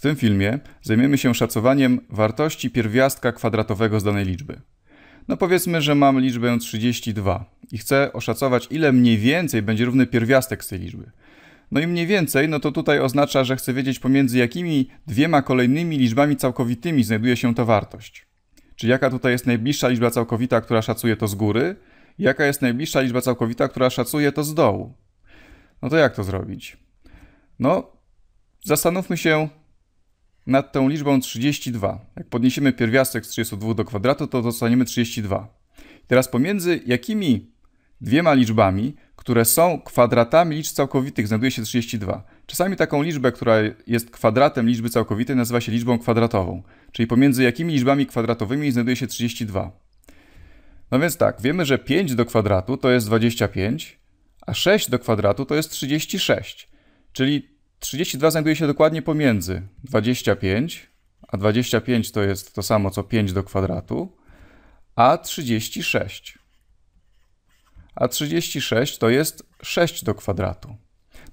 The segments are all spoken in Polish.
W tym filmie zajmiemy się szacowaniem wartości pierwiastka kwadratowego z danej liczby. No powiedzmy, że mam liczbę 32 i chcę oszacować, ile mniej więcej będzie równy pierwiastek z tej liczby. No i mniej więcej, no to tutaj oznacza, że chcę wiedzieć pomiędzy jakimi dwiema kolejnymi liczbami całkowitymi znajduje się ta wartość. Czyli jaka tutaj jest najbliższa liczba całkowita, która szacuje to z góry, jaka jest najbliższa liczba całkowita, która szacuje to z dołu. No to jak to zrobić? No, zastanówmy się, nad tą liczbą 32. Jak podniesiemy pierwiastek z 32 do kwadratu, to dostaniemy 32. Teraz pomiędzy jakimi dwiema liczbami, które są kwadratami liczb całkowitych, znajduje się 32. Czasami taką liczbę, która jest kwadratem liczby całkowitej, nazywa się liczbą kwadratową. Czyli pomiędzy jakimi liczbami kwadratowymi znajduje się 32. No więc tak, wiemy, że 5 do kwadratu to jest 25, a 6 do kwadratu to jest 36. Czyli 32 znajduje się dokładnie pomiędzy 25, a 25 to jest to samo co 5 do kwadratu, a 36. A 36 to jest 6 do kwadratu.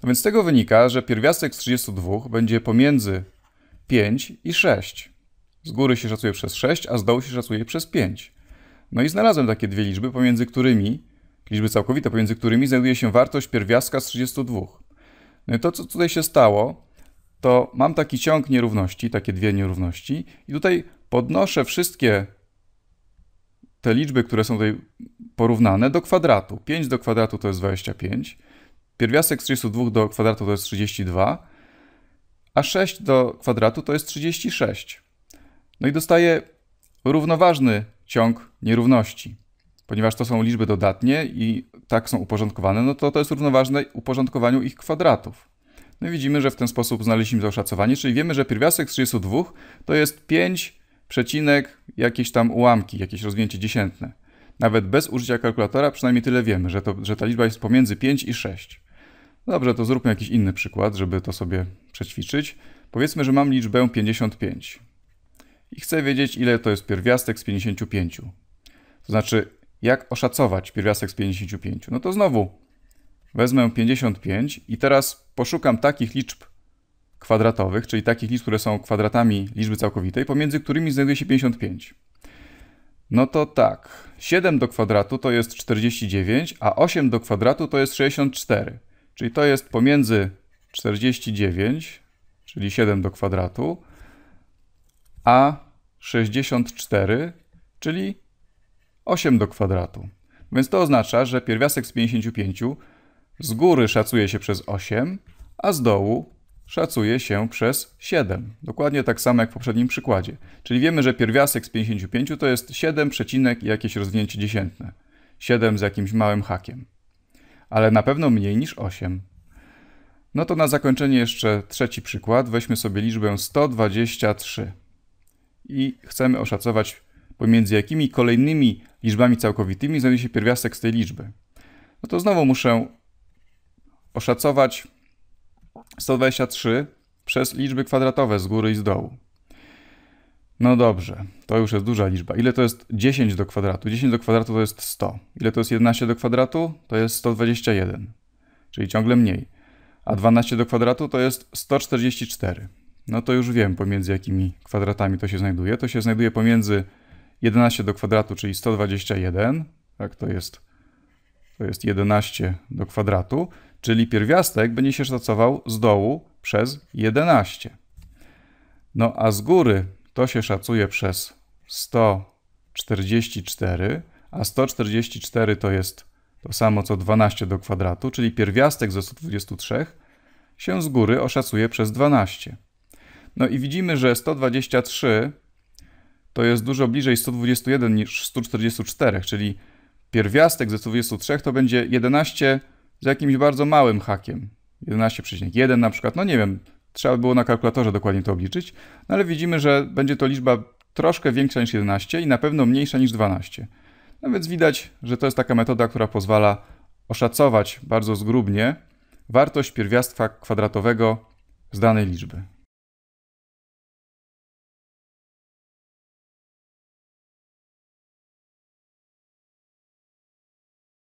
No więc z tego wynika, że pierwiastek z 32 będzie pomiędzy 5 i 6. Z góry się szacuje przez 6, a z dołu się szacuje przez 5. No i znalazłem takie dwie liczby, pomiędzy którymi, liczby całkowite, pomiędzy którymi znajduje się wartość pierwiastka z 32. No i to, co tutaj się stało, to mam taki ciąg nierówności, takie dwie nierówności i tutaj podnoszę wszystkie te liczby, które są tutaj porównane do kwadratu. 5 do kwadratu to jest 25, pierwiastek z 32 do kwadratu to jest 32, a 6 do kwadratu to jest 36. No i dostaję równoważny ciąg nierówności, ponieważ to są liczby dodatnie i tak są uporządkowane, no to to jest równoważne uporządkowaniu ich kwadratów. No i widzimy, że w ten sposób znaleźliśmy to oszacowanie, czyli wiemy, że pierwiastek z 32 to jest 5 przecinek jakieś tam ułamki, jakieś rozwinięcie dziesiętne. Nawet bez użycia kalkulatora przynajmniej tyle wiemy, że, to, że ta liczba jest pomiędzy 5 i 6. Dobrze, to zróbmy jakiś inny przykład, żeby to sobie przećwiczyć. Powiedzmy, że mam liczbę 55 i chcę wiedzieć, ile to jest pierwiastek z 55. To znaczy, jak oszacować pierwiastek z 55. No to znowu wezmę 55 i teraz poszukam takich liczb kwadratowych, czyli takich liczb, które są kwadratami liczby całkowitej, pomiędzy którymi znajduje się 55. No to tak, 7 do kwadratu to jest 49, a 8 do kwadratu to jest 64. Czyli to jest pomiędzy 49, czyli 7 do kwadratu, a 64, czyli 8 do kwadratu. Więc to oznacza, że pierwiastek z 55 z góry szacuje się przez 8, a z dołu szacuje się przez 7. Dokładnie tak samo jak w poprzednim przykładzie. Czyli wiemy, że pierwiastek z 55 to jest 7 przecinek i jakieś rozwinięcie dziesiętne. 7 z jakimś małym hakiem. Ale na pewno mniej niż 8. No to na zakończenie jeszcze trzeci przykład. Weźmy sobie liczbę 123. I chcemy oszacować pomiędzy jakimi kolejnymi liczbami całkowitymi znajduje się pierwiastek z tej liczby. No to znowu muszę oszacować 123 przez liczby kwadratowe z góry i z dołu. No dobrze, to już jest duża liczba. Ile to jest 10 do kwadratu? 10 do kwadratu to jest 100. Ile to jest 11 do kwadratu? To jest 121, czyli ciągle mniej. A 12 do kwadratu to jest 144. No to już wiem, pomiędzy jakimi kwadratami to się znajduje. To się znajduje pomiędzy 11 do kwadratu, czyli 121, tak, to jest, to jest 11 do kwadratu, czyli pierwiastek będzie się szacował z dołu przez 11. No a z góry to się szacuje przez 144, a 144 to jest to samo co 12 do kwadratu, czyli pierwiastek ze 123 się z góry oszacuje przez 12. No i widzimy, że 123 to jest dużo bliżej 121 niż 144, czyli pierwiastek ze 123 to będzie 11 z jakimś bardzo małym hakiem. 11,1 na przykład, no nie wiem, trzeba było na kalkulatorze dokładnie to obliczyć, no ale widzimy, że będzie to liczba troszkę większa niż 11 i na pewno mniejsza niż 12. No więc widać, że to jest taka metoda, która pozwala oszacować bardzo zgrubnie wartość pierwiastka kwadratowego z danej liczby.